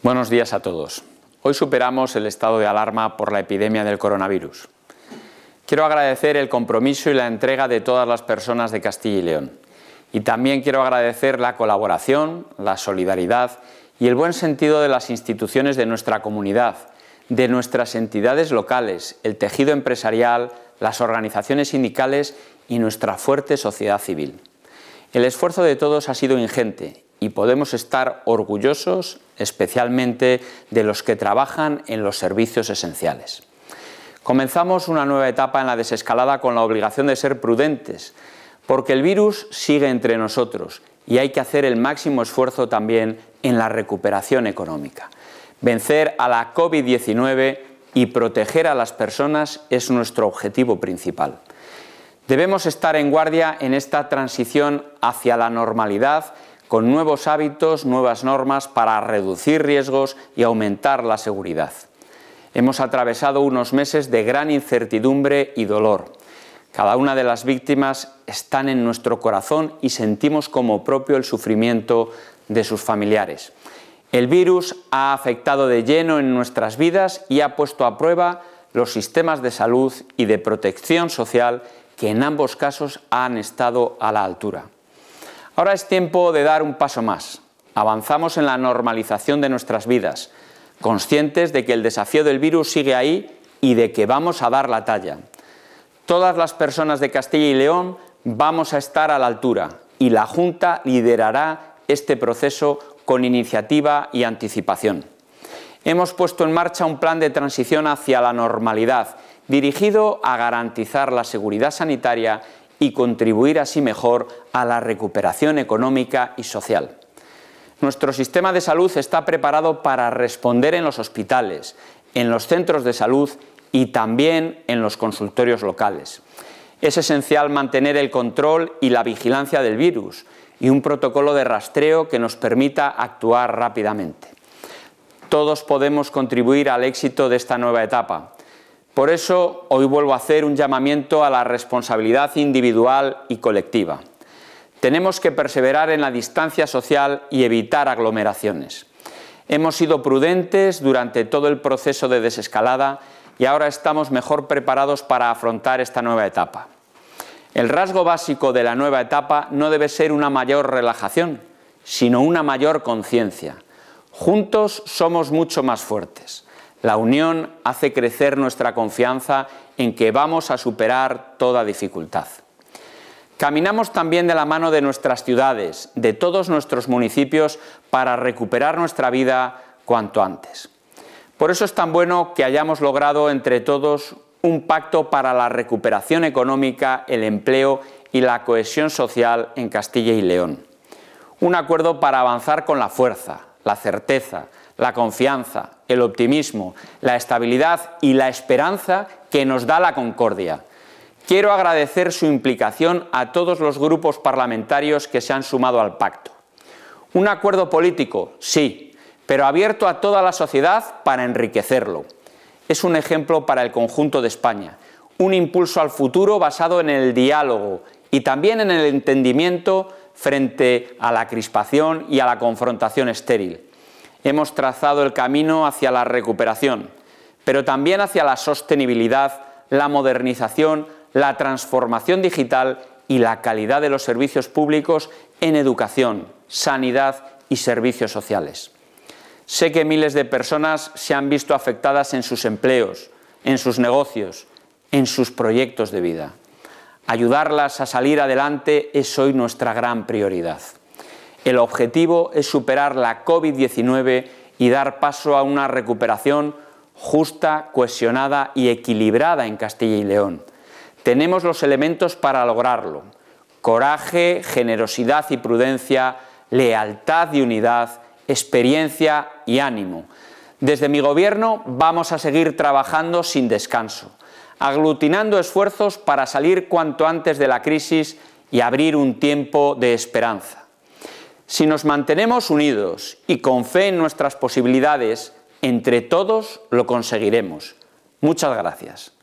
Buenos días a todos. Hoy superamos el estado de alarma por la epidemia del coronavirus. Quiero agradecer el compromiso y la entrega de todas las personas de Castilla y León. Y también quiero agradecer la colaboración, la solidaridad y el buen sentido de las instituciones de nuestra comunidad, de nuestras entidades locales, el tejido empresarial, las organizaciones sindicales y nuestra fuerte sociedad civil. El esfuerzo de todos ha sido ingente y podemos estar orgullosos especialmente de los que trabajan en los servicios esenciales. Comenzamos una nueva etapa en la desescalada con la obligación de ser prudentes, porque el virus sigue entre nosotros y hay que hacer el máximo esfuerzo también en la recuperación económica. Vencer a la COVID-19 y proteger a las personas es nuestro objetivo principal. Debemos estar en guardia en esta transición hacia la normalidad con nuevos hábitos, nuevas normas para reducir riesgos y aumentar la seguridad. Hemos atravesado unos meses de gran incertidumbre y dolor. Cada una de las víctimas están en nuestro corazón y sentimos como propio el sufrimiento de sus familiares. El virus ha afectado de lleno en nuestras vidas y ha puesto a prueba los sistemas de salud y de protección social que en ambos casos han estado a la altura. Ahora es tiempo de dar un paso más. Avanzamos en la normalización de nuestras vidas, conscientes de que el desafío del virus sigue ahí y de que vamos a dar la talla. Todas las personas de Castilla y León vamos a estar a la altura y la Junta liderará este proceso con iniciativa y anticipación. Hemos puesto en marcha un plan de transición hacia la normalidad dirigido a garantizar la seguridad sanitaria y contribuir así mejor a la recuperación económica y social. Nuestro sistema de salud está preparado para responder en los hospitales, en los centros de salud y también en los consultorios locales. Es esencial mantener el control y la vigilancia del virus y un protocolo de rastreo que nos permita actuar rápidamente. Todos podemos contribuir al éxito de esta nueva etapa por eso hoy vuelvo a hacer un llamamiento a la responsabilidad individual y colectiva. Tenemos que perseverar en la distancia social y evitar aglomeraciones. Hemos sido prudentes durante todo el proceso de desescalada y ahora estamos mejor preparados para afrontar esta nueva etapa. El rasgo básico de la nueva etapa no debe ser una mayor relajación, sino una mayor conciencia. Juntos somos mucho más fuertes. La unión hace crecer nuestra confianza en que vamos a superar toda dificultad. Caminamos también de la mano de nuestras ciudades, de todos nuestros municipios, para recuperar nuestra vida cuanto antes. Por eso es tan bueno que hayamos logrado entre todos un pacto para la recuperación económica, el empleo y la cohesión social en Castilla y León. Un acuerdo para avanzar con la fuerza, la certeza, la confianza, el optimismo, la estabilidad y la esperanza que nos da la concordia. Quiero agradecer su implicación a todos los grupos parlamentarios que se han sumado al pacto. Un acuerdo político, sí, pero abierto a toda la sociedad para enriquecerlo. Es un ejemplo para el conjunto de España, un impulso al futuro basado en el diálogo y también en el entendimiento frente a la crispación y a la confrontación estéril hemos trazado el camino hacia la recuperación, pero también hacia la sostenibilidad, la modernización, la transformación digital y la calidad de los servicios públicos en educación, sanidad y servicios sociales. Sé que miles de personas se han visto afectadas en sus empleos, en sus negocios, en sus proyectos de vida. Ayudarlas a salir adelante es hoy nuestra gran prioridad. El objetivo es superar la COVID-19 y dar paso a una recuperación justa, cohesionada y equilibrada en Castilla y León. Tenemos los elementos para lograrlo. Coraje, generosidad y prudencia, lealtad y unidad, experiencia y ánimo. Desde mi gobierno vamos a seguir trabajando sin descanso, aglutinando esfuerzos para salir cuanto antes de la crisis y abrir un tiempo de esperanza. Si nos mantenemos unidos y con fe en nuestras posibilidades, entre todos lo conseguiremos. Muchas gracias.